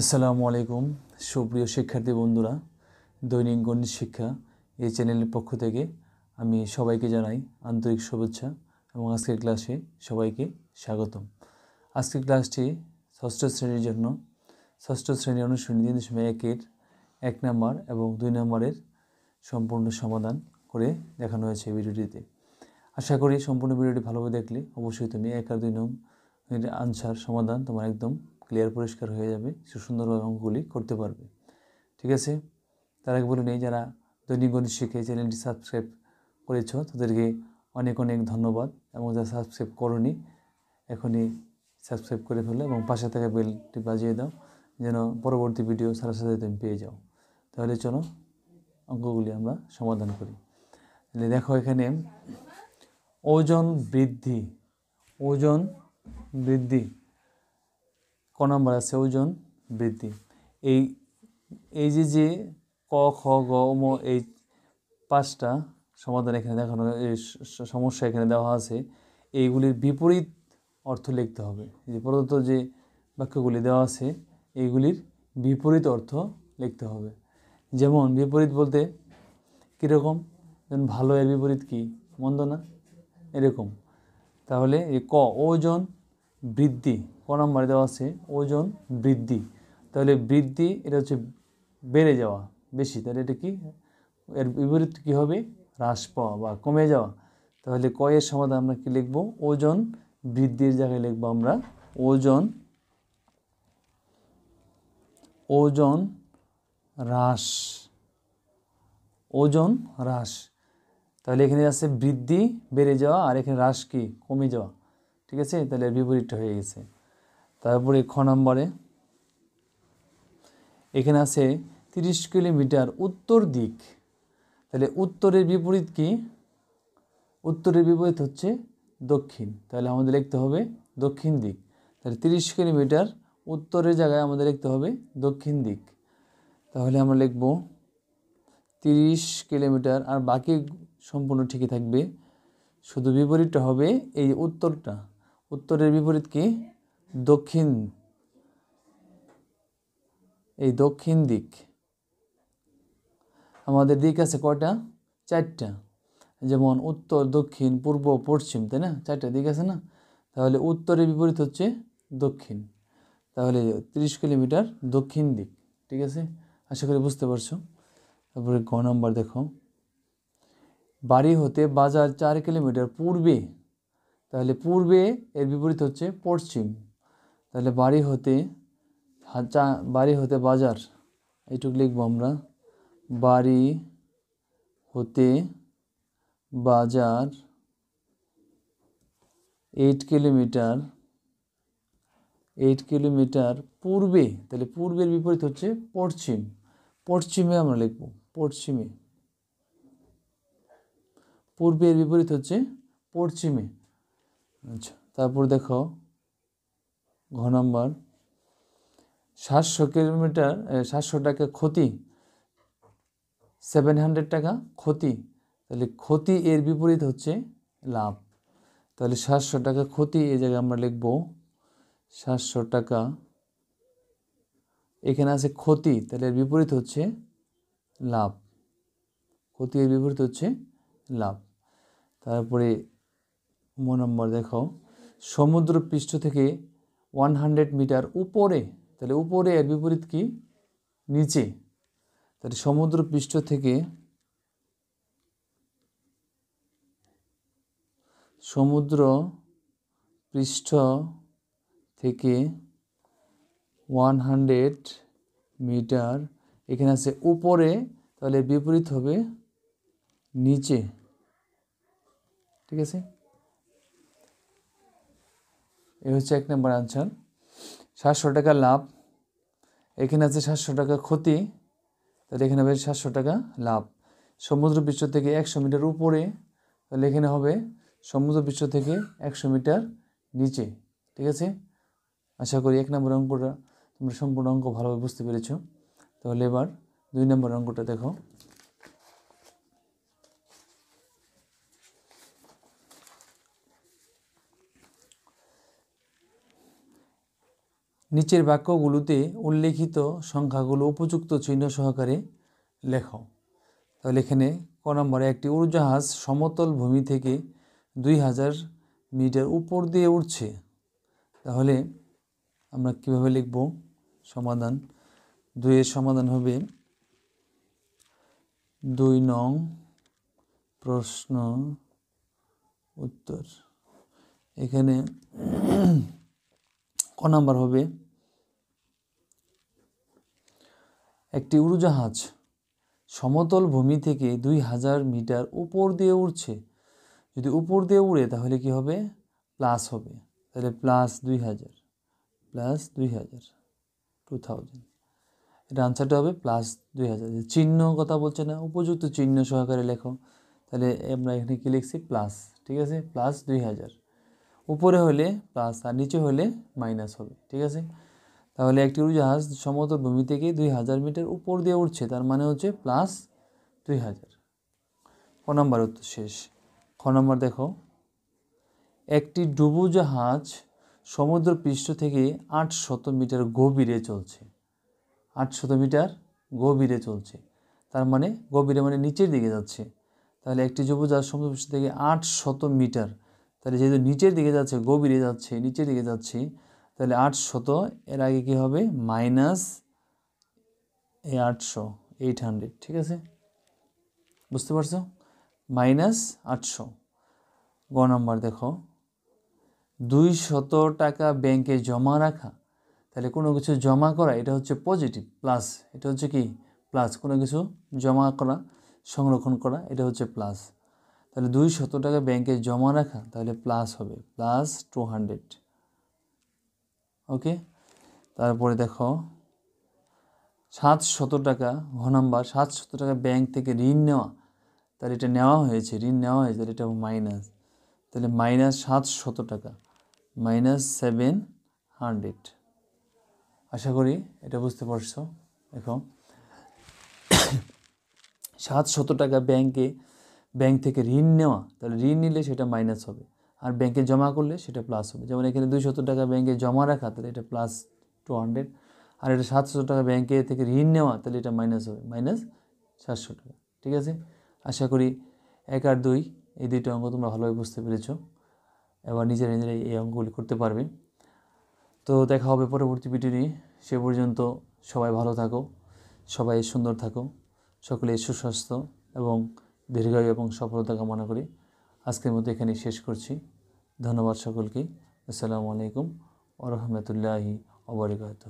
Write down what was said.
আসসালামু আলাইকুম সুপ্রিয় শিক্ষার্থী বন্ধুরা দৈনিক গণিত শিক্ষা এই চ্যানেলের পক্ষ থেকে আমি সবাইকে জানাই আন্তরিক শুভেচ্ছা এবং আজকের ক্লাসে সবাইকে স্বাগতম আজকের ক্লাসটি ষষ্ঠ শ্রেণীর জন্য ষষ্ঠ শ্রেণী অনুশ্রেণী তিন দশমিক একের এক নম্বর এবং দুই নম্বরের সম্পূর্ণ সমাধান করে দেখানো হয়েছে ভিডিওটিতে আশা করি সম্পূর্ণ ভিডিওটি ভালোভাবে দেখলে অবশ্যই তুমি এক আর দুই নং আনসার সমাধান তোমার একদম ক্লিয়ার পরিষ্কার হয়ে যাবে সে সুন্দরভাবে অঙ্কগুলি করতে পারবে ঠিক আছে তার আগে বলে নেই যারা দৈনিক গণিত শিখে চ্যানেলটি সাবস্ক্রাইব করেছ তাদেরকে অনেক অনেক ধন্যবাদ এবং যারা সাবস্ক্রাইব করি এখনই সাবস্ক্রাইব করে ফেলো এবং পাশে থাকা বেলটি বাজিয়ে দাও যেন পরবর্তী ভিডিও সারা সাথে তুমি পেয়ে যাও তাহলে চলো অঙ্কগুলি আমরা সমাধান করি তাহলে দেখো এখানে ওজন বৃদ্ধি ওজন বৃদ্ধি নম্বর আছে ওজন বৃদ্ধি এই এই যে যে ক খ গ ম এই পাঁচটা সমাধান এখানে দেখানো এই সমস্যা এখানে দেওয়া আছে এইগুলির বিপরীত অর্থ লিখতে হবে যে প্রদত্ত যে বাক্যগুলি দেওয়া আছে এইগুলির বিপরীত অর্থ লিখতে হবে যেমন বিপরীত বলতে কীরকম যেমন ভালো এর বিপরীত কি মন্দ না এরকম তাহলে এই ক ওজন বৃদ্ধি ক নম্বরে দেওয়া আছে ওজন বৃদ্ধি তাহলে বৃদ্ধি এটা হচ্ছে বেড়ে যাওয়া বেশি তাহলে এটা কি এর বিপরীত কী হবে হ্রাস পাওয়া বা কমে যাওয়া তাহলে কয়ের সমাধান আমরা কি লিখব ওজন বৃদ্ধির জায়গায় লিখব আমরা ওজন ওজন হ্রাস ওজন হ্রাস তাহলে এখানে আছে বৃদ্ধি বেড়ে যাওয়া আর এখানে হ্রাস কি কমে যাওয়া ঠিক আছে তাহলে বিপরীতটা হয়ে গেছে তারপরে খ নম্বরে এখানে আছে তিরিশ কিলোমিটার উত্তর দিক তাহলে উত্তরের বিপরীত কি উত্তরের বিপরীত হচ্ছে দক্ষিণ তাহলে আমাদের লিখতে হবে দক্ষিণ দিক তাহলে তিরিশ কিলোমিটার উত্তরের জায়গায় আমাদের লিখতে হবে দক্ষিণ দিক তাহলে আমরা লিখব তিরিশ কিলোমিটার আর বাকি সম্পূর্ণ ঠিকই থাকবে শুধু বিপরীতটা হবে এই উত্তরটা উত্তরের বিপরীত কি দক্ষিণ এই দক্ষিণ দিক আমাদের দিক আছে কটা চারটা যেমন উত্তর দক্ষিণ পূর্ব পশ্চিম তাই না চারটা দিক আছে না তাহলে উত্তরের বিপরীত হচ্ছে দক্ষিণ তাহলে 30 কিলোমিটার দক্ষিণ দিক ঠিক আছে আশা করি বুঝতে পারছো তারপরে গ নম্বর দেখো বাড়ি হতে বাজার চার কিলোমিটার পূর্বে তাহলে পূর্বে এর বিপরীত হচ্ছে পশ্চিম তাহলে বাড়ি হতে চা বাড়ি হতে বাজার এইটুকু লিখব আমরা বাড়ি হতে বাজার এইট কিলোমিটার এইট কিলোমিটার পূর্বে তাহলে পূর্বের বিপরীত হচ্ছে পশ্চিম পশ্চিমে আমরা লিখব পশ্চিমে পূর্বের বিপরীত হচ্ছে পশ্চিমে আচ্ছা তারপর দেখো ঘ নম্বর সাতশো কিলোমিটার সাতশো টাকা ক্ষতি সেভেন হান্ড্রেড টাকা ক্ষতি তাহলে ক্ষতি এর বিপরীত হচ্ছে লাভ তাহলে সাতশো টাকা ক্ষতি এই জায়গায় আমরা লিখব সাতশো টাকা এখানে আছে ক্ষতি তাহলে এর বিপরীত হচ্ছে লাভ ক্ষতি এর বিপরীত হচ্ছে লাভ তারপরে নম্বর দেখো সমুদ্র পৃষ্ঠ থেকে ওয়ান হান্ড্রেড মিটার উপরে তাহলে উপরে এর বিপরীত কি নিচে তাহলে সমুদ্র পৃষ্ঠ থেকে সমুদ্র পৃষ্ঠ থেকে ওয়ান হান্ড্রেড মিটার এখানে আছে উপরে তাহলে বিপরীত হবে নিচে ঠিক আছে এ হচ্ছে এক নম্বর আনসার সাতশো টাকা লাভ এখানে আছে সাতশো টাকা ক্ষতি তাহলে এখানে হবে সাতশো টাকা লাভ সমুদ্র বিশ্ব থেকে একশো মিটার উপরে তাহলে এখানে হবে সমুদ্র বিশ্ব থেকে একশো মিটার নিচে ঠিক আছে আশা করি এক নম্বর অঙ্কটা তোমরা সম্পূর্ণ অঙ্ক ভালোভাবে বুঝতে পেরেছ তাহলে এবার দুই নম্বর অঙ্কটা দেখো নিচের বাক্যগুলোতে উল্লেখিত সংখ্যাগুলো উপযুক্ত চিহ্ন সহকারে লেখ তাহলে এখানে ক নম্বরে একটি উড়োজাহাজ সমতল ভূমি থেকে দুই হাজার মিটার উপর দিয়ে উঠছে তাহলে আমরা কিভাবে লিখব সমাধান দুইয়ের সমাধান হবে দুই নং প্রশ্ন উত্তর এখানে ক নাম্বার হবে একটি উড়োজাহাজ সমতল ভূমি থেকে দুই হাজার মিটার উপর দিয়ে উড়ছে যদি উপর দিয়ে উড়ে তাহলে কি হবে প্লাস হবে তাহলে প্লাস দুই হাজার প্লাস দুই হাজার টু থাউজেন্ড এটা আনসারটা হবে প্লাস দুই হাজার চিহ্ন কথা বলছে না উপযুক্ত চিহ্ন সহকারে লেখো তাহলে আমরা এখানে কি লিখছি প্লাস ঠিক আছে প্লাস দুই হাজার উপরে হলে প্লাস আর নিচে হলে মাইনাস হবে ঠিক আছে তাহলে একটি উড়োজাহাজ সমতল ভূমি থেকে দুই হাজার মিটার উপর দিয়ে উঠছে তার মানে হচ্ছে প্লাস দুই হাজার ক নম্বর উত্তর শেষ খ নম্বর দেখো একটি ডুবোজাহাজ সমুদ্র পৃষ্ঠ থেকে আটশত মিটার গভীরে চলছে আটশত মিটার গভীরে চলছে তার মানে গভীরে মানে নিচের দিকে যাচ্ছে তাহলে একটি ডুবোজাহাজ সমুদ্র পৃষ্ঠ থেকে আটশত মিটার তাহলে যেহেতু নিচের দিকে যাচ্ছে গভীরে যাচ্ছে নিচের দিকে যাচ্ছে তাহলে আটশত এর আগে কি হবে মাইনাস এই আটশো এইট হান্ড্রেড ঠিক আছে বুঝতে পারছো মাইনাস আটশো গ নম্বর দেখো দুই শত টাকা ব্যাংকে জমা রাখা তাহলে কোনো কিছু জমা করা এটা হচ্ছে পজিটিভ প্লাস এটা হচ্ছে কি প্লাস কোনো কিছু জমা করা সংরক্ষণ করা এটা হচ্ছে প্লাস তাহলে দুই শত টাকা ব্যাংকে জমা রাখা তাহলে প্লাস হবে প্লাস টু হান্ড্রেড ওকে তারপরে দেখো সাতশত টাকা ঘ নাম্বার সাত টাকা ব্যাংক থেকে ঋণ নেওয়া তাহলে এটা নেওয়া হয়েছে ঋণ নেওয়া হয়েছে তাহলে এটা মাইনাস তাহলে মাইনাস সাতশত টাকা মাইনাস সেভেন হান্ড্রেড আশা করি এটা বুঝতে পারছো দেখো সাতশত টাকা ব্যাংকে ব্যাংক থেকে ঋণ নেওয়া তাহলে ঋণ নিলে সেটা মাইনাস হবে আর ব্যাংকে জমা করলে সেটা প্লাস হবে যেমন এখানে দুইশত টাকা ব্যাংকে জমা রাখা তাহলে এটা প্লাস টু হান্ড্রেড আর এটা সাতশো টাকা ব্যাংকে থেকে ঋণ নেওয়া তাহলে এটা মাইনাস হবে মাইনাস সাতশো টাকা ঠিক আছে আশা করি এক আর দুই এই দুইটা অঙ্ক তোমরা ভালোভাবে বুঝতে পেরেছ এবার নিজেরা নিজেরাই এই অঙ্কগুলি করতে পারবে তো দেখা হবে পরবর্তী পিটি নিয়ে সে পর্যন্ত সবাই ভালো থাকো সবাই সুন্দর থাকো সকলে সুস্বাস্থ্য এবং দীর্ঘায়ু এবং সফলতা কামনা করি আজকের মতো এখানে শেষ করছি ধন্যবাদ সকলকে আসসালামু আলাইকুম ও রহমতুল্লাহি অবরিকাত